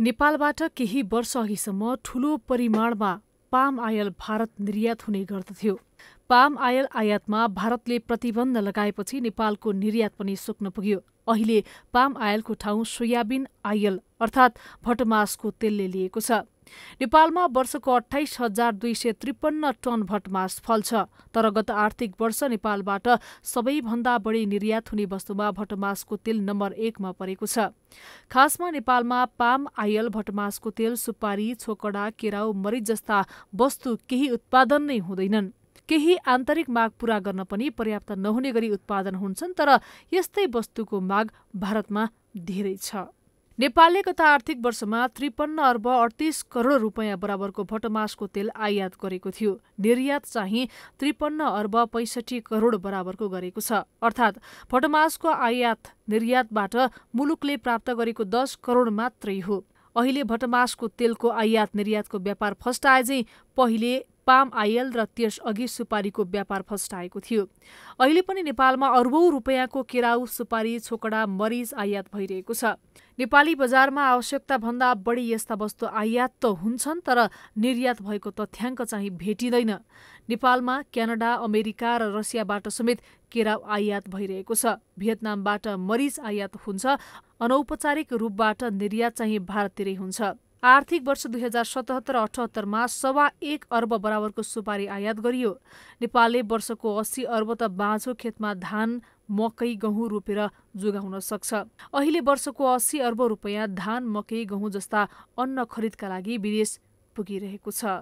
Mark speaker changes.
Speaker 1: नेपालबाट केही वर्षअघिसम्म ठूलो परिमाणमा पाम आयल भारत निर्यात हुने गर्दथ्यो पाम आयल आयातमा भारतले प्रतिबन्ध लगाएपछि नेपालको निर्यात पनि सुक्न पुग्यो अहिले पाम आयलको ठाउँ सोयाबिन आयल अर्थात् भटमासको तेलले लिएको छ नेपालमा वर्षको अठाइस हजार दुई सय त्रिपन्न टन भटमास फल्छ तर गत आर्थिक वर्ष नेपालबाट सबैभन्दा बढी निर्यात हुने वस्तुमा भटमासको तेल नम्बर एकमा परेको छ खासमा नेपालमा पाम आयल भटमासको तेल सुपारी छोकडा केराउ मरिच जस्ता वस्तु केही उत्पादन नै हुँदैनन् केही आन्तरिक माग पूरा गर्न पनि पर्याप्त नहुने गरी उत्पादन हुन्छन् तर यस्तै वस्तुको माग भारतमा धेरै छ नेपालले गत आर्थिक वर्षमा त्रिपन्न अर्ब अडतिस करोड रुपियाँ बराबरको भटमासको तेल आयात गरेको थियो निर्यात चाहिँ त्रिपन्न अर्ब पैँसठी करोड बराबरको गरेको छ अर्थात् भटमासको आयात निर्यातबाट मुलुकले प्राप्त गरेको दस करोड मात्रै हो अहिले भटमासको तेलको आयात निर्यातको व्यापार फस्टाएझै पहिले पाम आयल र त्यसअघि सुपारीको व्यापार फस्टाएको थियो अहिले पनि नेपालमा अर्बौं रुपियाँको केराउ सुपारी छोकडा मरिच आयात भइरहेको छ नेपाली बजारमा आवश्यकताभन्दा बढी यस्ता वस्तु आयात त हुन्छन् तर निर्यात भएको तथ्याङ्क चाहिँ भेटिँदैन नेपालमा क्यानाडा अमेरिका र रसियाबाट समेत केराउ आयात भइरहेको छ भियतनामबाट मरिच आयात हुन्छ अनौपचारिक रूपबाट निर्यात चाहिँ भारततिरै हुन्छ आर्थिक वर्ष दुई हजार सतहत्तर अठहत्तरमा सवा एक अर्ब बराबरको सुपारी आयात गरियो नेपालले वर्षको अस्सी अर्ब त बाँझो खेतमा धान मकै गहुँ रोपेर जोगाउन सक्छ अहिले वर्षको अस्सी अर्ब रुपियाँ धान मकै गहुँ जस्ता अन्न खरिदका लागि विदेश पुगिरहेको छ